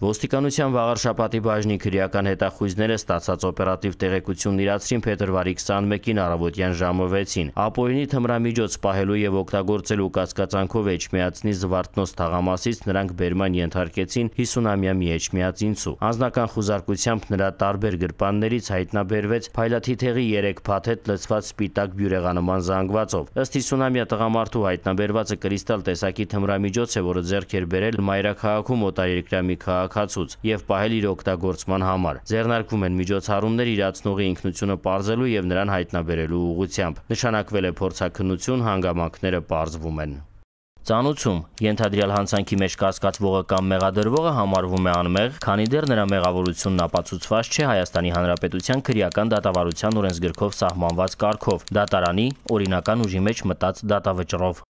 Ոստիկանության վաղարշապատի բաժնի քրեական հետախույզները ստացած օպերատիվ տեղեկությունն իրացրին փետրվարի 21-ին առավոտյան ժամը 6-ին։ Ապօրինի թմրամիջոց սպահելու եւ օգտագործելու կասկածանքով Էջմիածնի Զվարթնոց թաղամասից նրանք բերման ենթարկեցին 50-ամյա մի Էջմիածինցու։ Անձնական խուզարկությամբ նրա տարբեր գրպաններից հայտնաբերվեց փայլաթիթեղի 3 փաթեթ լցված սպիտակ բյուրեղանման զանգվածով։ Ըստ 50-ամյա տղամարդու հայտնաբերվածը կրիստալ տեսակի թմրամիջոց է, որը ձեռք էր բերել Մայրաքաղաքում օտարերկրյա մի քաղաք քաղաքացուց եւ պահել իր օգտագործման համար։ Ձեռնարկվում են միջոցառումներ իրացնողի ինքնությունը ողջելու եւ նրան հայտնաբերելու ուղղությամբ։ Նշանակվել է փորձակնություն, հանգամանքները ողջվում են։ Ծանուցում ենթադրյալ հանցանքի մեջ կասկածվողը կամ մեղադրվողը համարվում է անմեղ, քանի դեռ նրա մեղավորությունն ապացուցված չէ Հայաստանի Հանրապետության քրեական դատավարության օրենսգրքով սահմանված կարգով՝ դատարանի օրինական ուժի մեջ մտած դատավճռով։